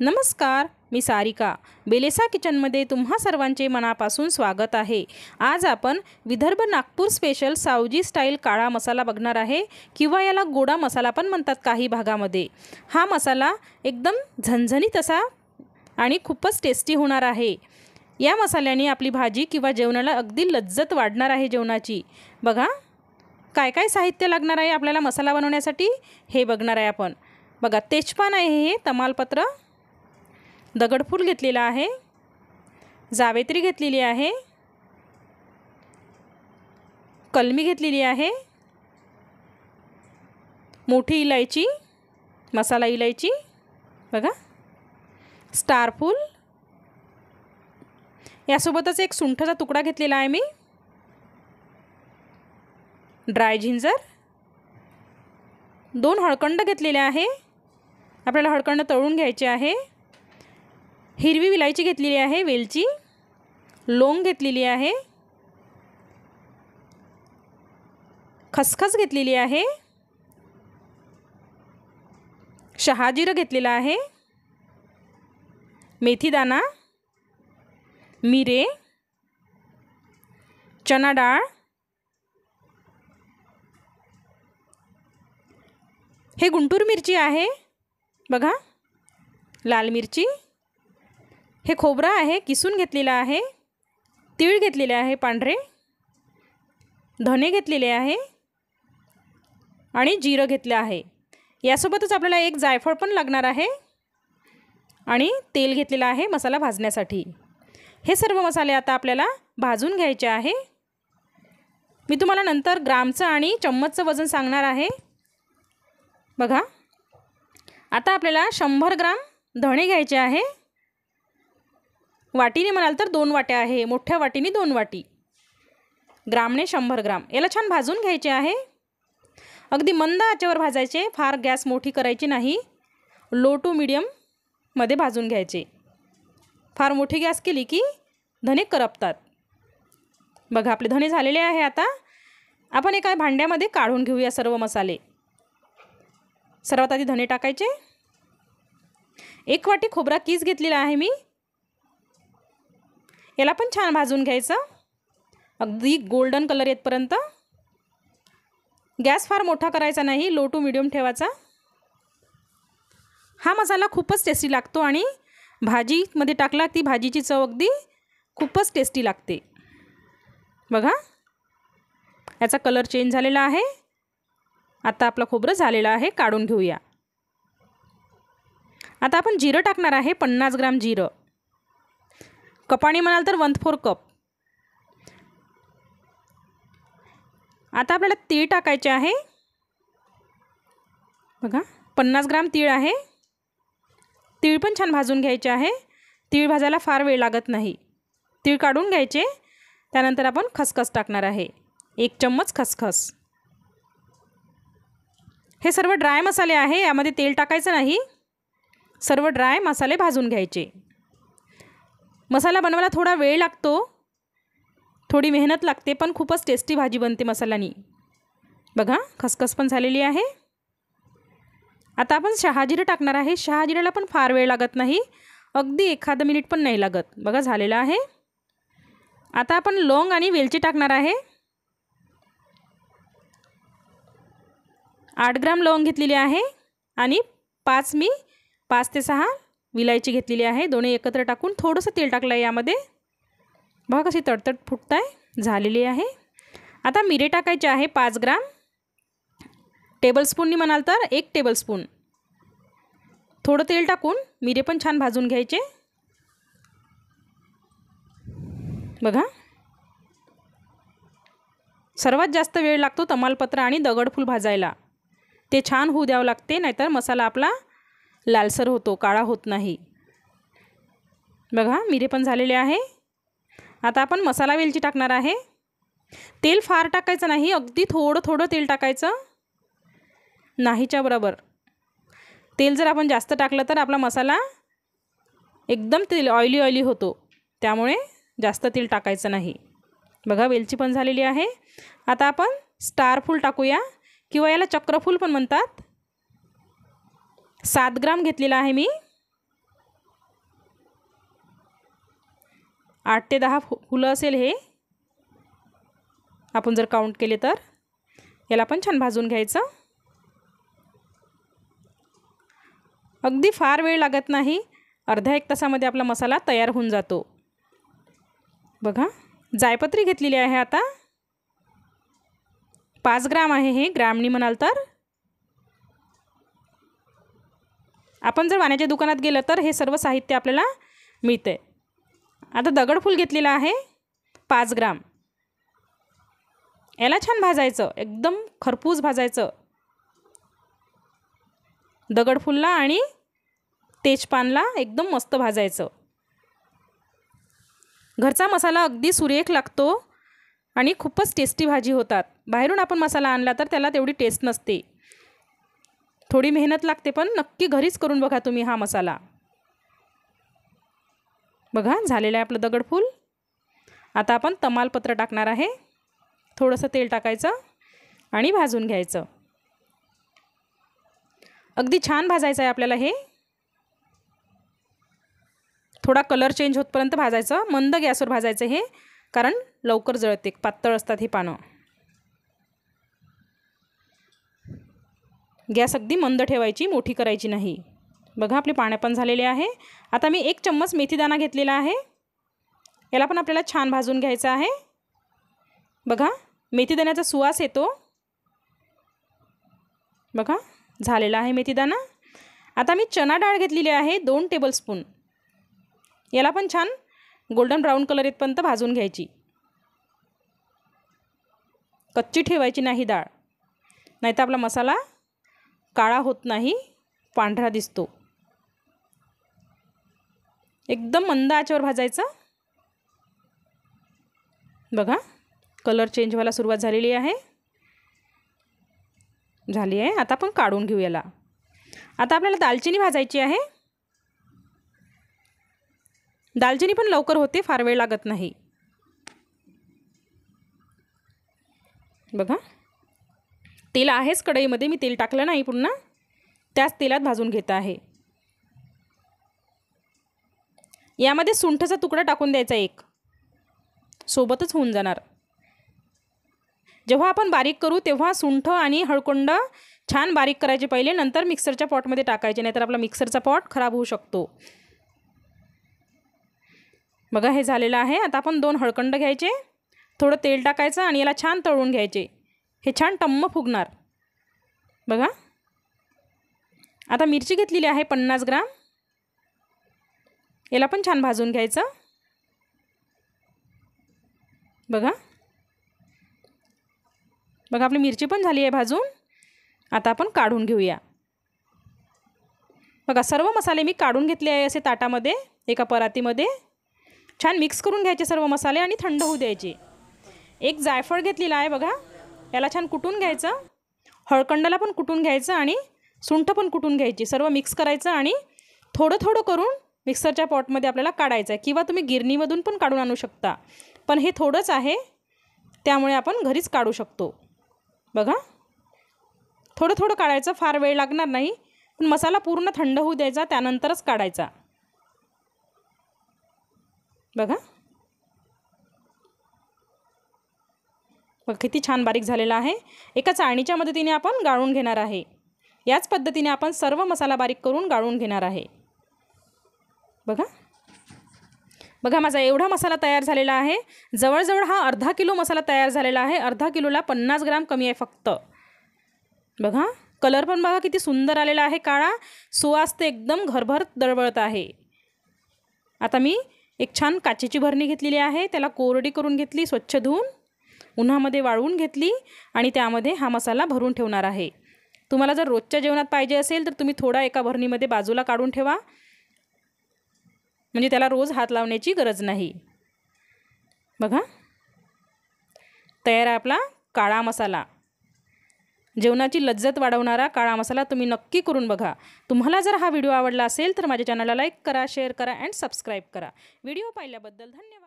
नमस्कार मी सारिका बेलेसा किचनमध्ये तुम्हा सर्वांचे मनापासून स्वागत आहे आज आपण विदर्भ नागपूर स्पेशल सावजी स्टाईल काळा मसाला बघणार आहे किंवा याला गोडा मसाला पण म्हणतात काही भागामध्ये हा मसाला एकदम झणझणीत असा आणि खूपच टेस्टी होणार आहे या मसाल्याने आपली भाजी किंवा जेवणाला अगदी लज्जत वाढणार आहे जेवणाची बघा काय काय साहित्य लागणार आहे आपल्याला मसाला बनवण्यासाठी हे बघणार आहे आपण बघा तेजपान आहे हे तमालपत्र दगडफूल घेतलेला आहे जावेत्री घेतलेली आहे कलमी घेतलेली आहे मोठी इलायची मसाला इलायची बघा स्टारफूल यासोबतच एक सुंठाचा तुकडा घेतलेला आहे मी ड्राय झिंजर दोन हळकंड घेतलेले आहे आपल्याला हळकंड तळून घ्यायचे आहे हिरवी विलायची घेतलेली आहे वेलची लोंग घेतलेली आहे खसखस घेतलेली आहे शहाजिरं घेतलेलं आहे मेथीदाना मिरे चना डाळ हे गुंटूर मिरची आहे बघा लाल मिरची हे खोबरं आहे किसून घेतलेलं आहे तीळ घेतलेले आहे पांढरे धने घेतलेले आहे आणि जिरं घेतलं आहे यासोबतच आपल्याला एक जायफळ पण लागणार आहे आणि तेल घेतलेलं आहे मसाला भाजण्यासाठी हे सर्व मसाले आता आपल्याला भाजून घ्यायचे आहे मी तुम्हाला नंतर ग्रामचं आणि चम्मचचं वजन सांगणार आहे बघा आता आपल्याला शंभर ग्राम धणे घ्यायचे आहे वाटीने म्हणाल तर दोन वाट्या आहे मोठ्या वाटीने दोन वाटी ग्रामने शंभर ग्राम याला छान भाजून घ्यायचे आहे अगदी मंद आचेवर भाजायचे फार गॅस मोठी करायची नाही लो टू मीडियममध्ये भाजून घ्यायचे फार मोठी गॅस केली की धने करपतात बघा आपले धने झालेले आहे आता आपण एका भांड्यामध्ये काढून घेऊया सर्व मसाले सर्वात आधी धने टाकायचे एक वाटी खोबरा किस घेतलेला आहे मी याला पण छान भाजून घ्यायचं अगदी गोल्डन कलर येतपर्यंत गॅस फार मोठा करायचा नाही लो टू मिडियम ठेवायचा हा मसाला खूपच टेस्टी लागतो आणि भाजीमध्ये टाकला ती भाजीची चव अगदी खूपच टेस्टी लागते बघा याचा कलर चेंज झालेला आहे आता आपला खोबरं झालेलं आहे काढून घेऊया आता आपण जिरं टाकणार आहे पन्नास ग्राम जिरं कपाणी म्हणाल तर वन फोर कप आता आपल्याला तीळ टाकायचे आहे बघा पन्नास ग्राम तीळ आहे तीळ पण छान भाजून घ्यायचे आहे तीळ भाजायला फार वेळ लागत नाही तीळ काढून घ्यायचे त्यानंतर आपण खसखस टाकणार आहे एक चम्मच खसखस हे सर्व ड्राय मसाले आहे यामध्ये तेल टाकायचं नाही सर्व ड्राय मसाले भाजून घ्यायचे मसाला बनवायला थोडा वेळ लागतो थोडी मेहनत लागते पण खूपच टेस्टी भाजी बनते मसाल्यानी बघा खसखस पण झालेली आहे आता आपण शहाजिरं टाकणार आहे शहाजिऱ्याला पण फार वेळ लागत नाही अगदी एखादं मिनिट पण नाही लागत बघा झालेलं आहे आता आपण लवंग आणि वेलची टाकणार आहे आठ ग्राम लवंग घेतलेली आहे आणि पाच मी पाच ते सहा विलायची घेतलेली आहे दोन्ही एकत्र टाकून थोडंसं तेल टाकलं आहे यामध्ये बघा कशी तडतड फुटत आहे झालेली आहे आता मिरे टाकायचे आहे पाच ग्राम टेबलस्पूननी म्हणाल तर एक टेबलस्पून थोडं तेल टाकून मिरे पण छान भाजून घ्यायचे बघा सर्वात जास्त वेळ लागतो तमालपत्र आणि दगडफूल भाजायला ते छान होऊ द्यावं लागते नाहीतर मसाला आपला लालसर होतो काळा होत नाही बघा मिरे पण झालेले आहे आता आपण मसाला वेलची टाकणार आहे तेल फार टाकायचं नाही अगदी थोडं थोडं तेल टाकायचं नाहीच्या बरोबर तेल जर आपण जास्त टाकलं तर आपला मसाला एकदम तेल ऑइली ऑइली होतो त्यामुळे जास्त तेल टाकायचं नाही बघा वेलची पण झालेली आहे आता आपण स्टार फूल टाकूया किंवा याला चक्रफूल पण म्हणतात सात ग्राम घेतलेला आहे मी आठ ते दहा फु फुलं असेल हे आपण जर काउंट केले तर याला पण छान भाजून घ्यायचं अगदी फार वेळ लागत नाही अर्ध्या एक तासामध्ये आपला मसाला तयार होऊन जातो बघा जायपत्री घेतलेली आहे आता पाच ग्राम आहे हे ग्रामनी म्हणाल तर आपण जर वाण्याच्या दुकानात गेलं तर हे सर्व साहित्य आपल्याला मिळतं आहे आता दगडफूल घेतलेलं आहे पाच ग्राम याला छान भाजायचं एकदम खरपूस भाजायचं दगडफुलला आणि तेजपानला एकदम मस्त भाजायचं घरचा मसाला अगदी सुरेख लागतो आणि खूपच टेस्टी भाजी होतात बाहेरून आपण मसाला आणला तर त्याला तेवढी टेस्ट नसते थोडी मेहनत लागते पण नक्की घरीच करून बघा तुम्ही हा मसाला बघा झालेलं आहे आपलं दगडफूल आता आपण तमालपत्र टाकणार आहे थोडंसं तेल टाकायचं आणि भाजून घ्यायचं अगदी छान भाजायचं आहे आपल्याला हे थोडा कलर चेंज होतपर्यंत भाजायचं मंद गॅसवर भाजायचं हे कारण लवकर जळते पातळ असतात ही पानं गॅस अगदी मंद ठेवायची मोठी करायची नाही बघा आपले पण झालेले आहे आता मी एक चम्मच मेथीदाणा घेतलेला आहे याला पण आपल्याला छान भाजून घ्यायचं आहे बघा मेथीदाण्याचा सुवास येतो बघा झालेला आहे मेथीदाणा आता मी चना डाळ घेतलेली आहे दोन टेबलस्पून याला पण छान गोल्डन ब्राऊन कलर येतपर्यंत भाजून घ्यायची कच्ची ठेवायची नाही डाळ नाहीतर आपला मसाला काळा होत नाही पांढरा दिसतो एकदम मंद आचेवर भाजायचा बघा कलर चेंज व्हायला सुरुवात झालेली आहे झाली आहे आता आपण काढून घेऊ याला आता आपल्याला दालचिनी भाजायची आहे दालचिनी पण लवकर होते फार वेळ लागत नाही बघा तेल आहेच कढईमध्ये मी तेल टाकलं नाही पुन्हा त्याच तेलात भाजून घेत आहे यामध्ये सुंठचा तुकडा टाकून द्यायचा एक सोबतच होऊन जाणार जेव्हा आपण बारीक करू तेव्हा सुंठ आणि हळकुंड छान बारीक करायचे पहिले नंतर मिक्सरच्या पॉटमध्ये टाकायचे नाहीतर आपला मिक्सरचा पॉट खराब होऊ शकतो बघा हे झालेलं आहे आता आपण दोन हळकंड घ्यायचे थोडं तेल टाकायचं आणि याला छान तळून घ्यायचे हे छान टम्म फुगणार बघा आता मिरची घेतलेली आहे पन्नास ग्राम याला पण छान भाजून घ्यायचं बघा बघा आपली मिरची पण झाली आहे भाजून आता आपण काढून घेऊया बघा सर्व मसाले मी काढून घेतले आहे असे ताटामध्ये एका परातीमध्ये छान मिक्स करून घ्यायचे सर्व मसाले आणि थंड होऊ द्यायचे एक जायफळ घेतलेला आहे बघा याला छान कुटून घ्यायचं हळकंडाला पण कुटून घ्यायचं आणि सुंठ पण कुटून घ्यायची सर्व मिक्स करायचं आणि थोडं थोडं करून मिक्सरच्या पॉटमध्ये आपल्याला काढायचं आहे किंवा तुम्ही गिरणीमधून पण काढून आणू शकता पण हे थोडंच आहे त्यामुळे आपण घरीच काढू शकतो बघा थोडं थोडं काढायचं फार वेळ लागणार नाही पण मसाला पूर्ण थंड होऊ द्यायचा त्यानंतरच काढायचा बघा बघ किती छान बारीक झालेला आहे एका चाळणीच्या मदतीने आपण गाळून घेणार आहे याच पद्धतीने आपण सर्व मसाला बारीक करून गाळून घेणार आहे बघा बघा माझा एवढा मसाला तयार झालेला आहे जवळजवळ हा अर्धा किलो मसाला तयार झालेला आहे अर्धा किलोला पन्नास ग्राम कमी आहे फक्त बघा कलर पण बघा किती सुंदर आलेला आहे काळा सुवास ते एकदम घरभर दळबळत आहे आता मी एक छान काचेची भरणी घेतलेली आहे त्याला कोरडी करून घेतली स्वच्छ धुवून उन्हामध्ये वाळवून घेतली आणि त्यामध्ये हा मसाला भरून ठेवणार आहे तुम्हाला जर रोजच्या जेवणात पाहिजे असेल तर तुम्ही थोडा एका भरणीमध्ये बाजूला काढून ठेवा म्हणजे त्याला रोज हात लावण्याची गरज नाही बघा तयार आहे आपला काळा मसाला जेवणाची लज्जत वाढवणारा काळा मसाला तुम्ही नक्की करून बघा तुम्हाला जर हा व्हिडिओ आवडला असेल तर माझ्या चॅनलला लाईक करा शेअर करा अँड सबस्क्राईब करा व्हिडिओ पाहिल्याबद्दल धन्यवाद